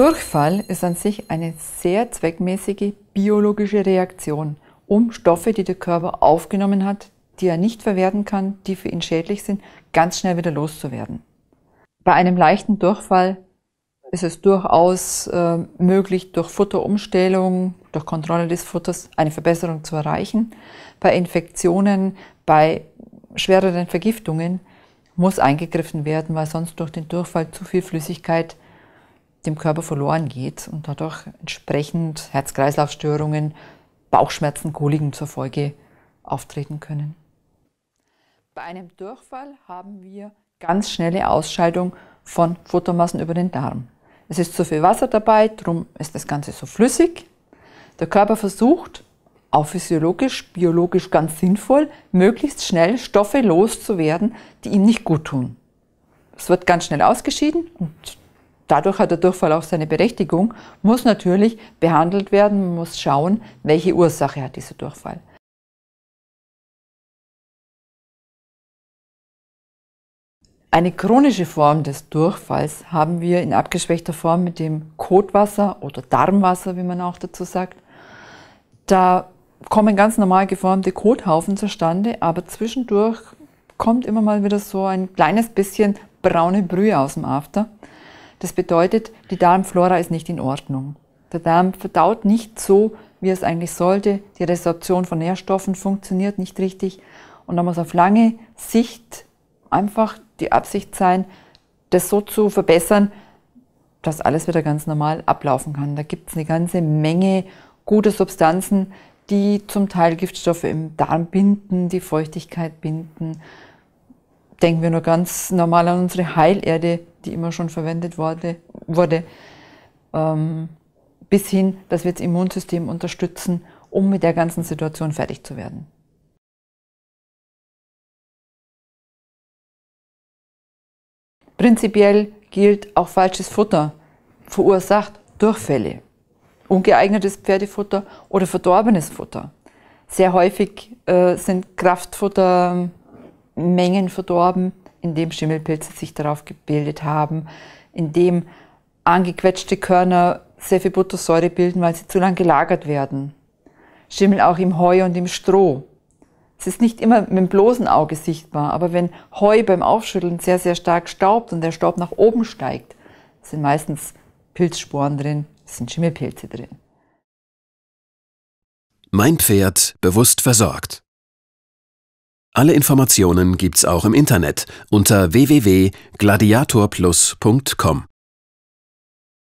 Durchfall ist an sich eine sehr zweckmäßige biologische Reaktion, um Stoffe, die der Körper aufgenommen hat, die er nicht verwerten kann, die für ihn schädlich sind, ganz schnell wieder loszuwerden. Bei einem leichten Durchfall ist es durchaus äh, möglich, durch Futterumstellung, durch Kontrolle des Futters eine Verbesserung zu erreichen. Bei Infektionen, bei schwereren Vergiftungen muss eingegriffen werden, weil sonst durch den Durchfall zu viel Flüssigkeit dem Körper verloren geht und dadurch entsprechend Herz-Kreislauf-Störungen, Bauchschmerzen, Koliken zur Folge auftreten können. Bei einem Durchfall haben wir ganz schnelle Ausscheidung von Futtermassen über den Darm. Es ist zu viel Wasser dabei, darum ist das Ganze so flüssig. Der Körper versucht, auch physiologisch, biologisch ganz sinnvoll, möglichst schnell Stoffe loszuwerden, die ihm nicht gut tun. Es wird ganz schnell ausgeschieden und Dadurch hat der Durchfall auch seine Berechtigung, muss natürlich behandelt werden, man muss schauen, welche Ursache hat dieser Durchfall. Eine chronische Form des Durchfalls haben wir in abgeschwächter Form mit dem Kotwasser oder Darmwasser, wie man auch dazu sagt. Da kommen ganz normal geformte Kothaufen zustande, aber zwischendurch kommt immer mal wieder so ein kleines bisschen braune Brühe aus dem After. Das bedeutet, die Darmflora ist nicht in Ordnung. Der Darm verdaut nicht so, wie es eigentlich sollte. Die Resorption von Nährstoffen funktioniert nicht richtig. Und da muss auf lange Sicht einfach die Absicht sein, das so zu verbessern, dass alles wieder ganz normal ablaufen kann. Da gibt es eine ganze Menge guter Substanzen, die zum Teil Giftstoffe im Darm binden, die Feuchtigkeit binden. Denken wir nur ganz normal an unsere Heilerde, die immer schon verwendet wurde, wurde ähm, bis hin, dass wir das Immunsystem unterstützen, um mit der ganzen Situation fertig zu werden. Prinzipiell gilt, auch falsches Futter verursacht Durchfälle. Ungeeignetes Pferdefutter oder verdorbenes Futter. Sehr häufig äh, sind Kraftfuttermengen verdorben, in dem Schimmelpilze sich darauf gebildet haben, in dem angequetschte Körner sehr viel Buttersäure bilden, weil sie zu lang gelagert werden. Schimmel auch im Heu und im Stroh. Es ist nicht immer mit dem bloßen Auge sichtbar, aber wenn Heu beim Aufschütteln sehr, sehr stark staubt und der Staub nach oben steigt, sind meistens Pilzsporen drin, sind Schimmelpilze drin. Mein Pferd bewusst versorgt. Alle Informationen gibt's auch im Internet unter www.gladiatorplus.com.